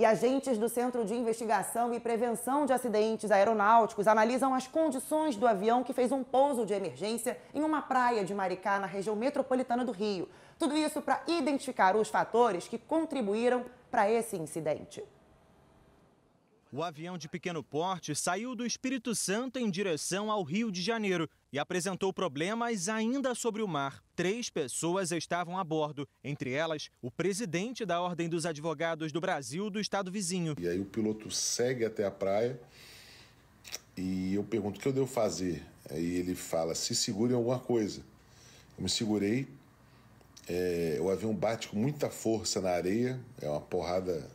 e agentes do Centro de Investigação e Prevenção de Acidentes Aeronáuticos analisam as condições do avião que fez um pouso de emergência em uma praia de Maricá, na região metropolitana do Rio. Tudo isso para identificar os fatores que contribuíram para esse incidente. O avião de pequeno porte saiu do Espírito Santo em direção ao Rio de Janeiro e apresentou problemas ainda sobre o mar. Três pessoas estavam a bordo, entre elas o presidente da Ordem dos Advogados do Brasil do estado vizinho. E aí o piloto segue até a praia e eu pergunto o que eu devo fazer. Aí ele fala: se segure alguma coisa. Eu me segurei. É, o avião bate com muita força na areia, é uma porrada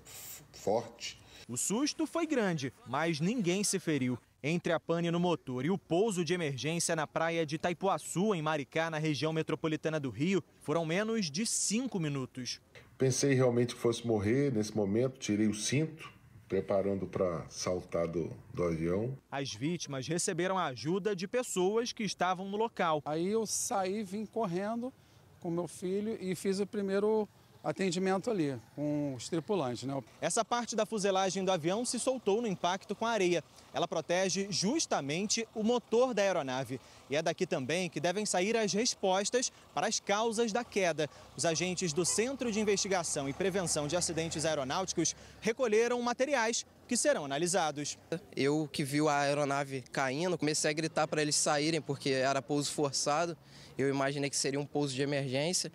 forte o susto foi grande, mas ninguém se feriu. Entre a pane no motor e o pouso de emergência na praia de Taipuaçu, em Maricá, na região metropolitana do Rio, foram menos de cinco minutos. Pensei realmente que fosse morrer nesse momento, tirei o cinto, preparando para saltar do, do, avião. As vítimas receberam a ajuda de pessoas que estavam no local. Aí eu saí, vim correndo com meu filho e fiz o primeiro atendimento ali com os tripulantes. Né? Essa parte da fuselagem do avião se soltou no impacto com a areia. Ela protege justamente o motor da aeronave. E é daqui também que devem sair as respostas para as causas da queda. Os agentes do Centro de Investigação e Prevenção de Acidentes Aeronáuticos recolheram materiais que serão analisados. Eu que vi a aeronave caindo, comecei a gritar para eles saírem, porque era pouso forçado. Eu imaginei que seria um pouso de emergência.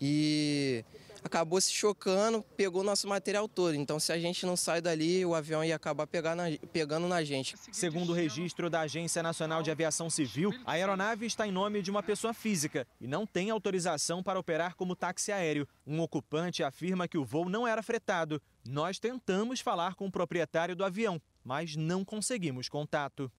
E acabou se chocando, pegou nosso material todo. Então, se a gente não sai dali, o avião ia acabar na, pegando na gente. Segundo o registro da Agência Nacional de Aviação Civil, a aeronave está em nome de uma pessoa física e não tem autorização para operar como táxi aéreo. Um ocupante afirma que o voo não era fretado. Nós tentamos falar com o proprietário do avião, mas não conseguimos contato.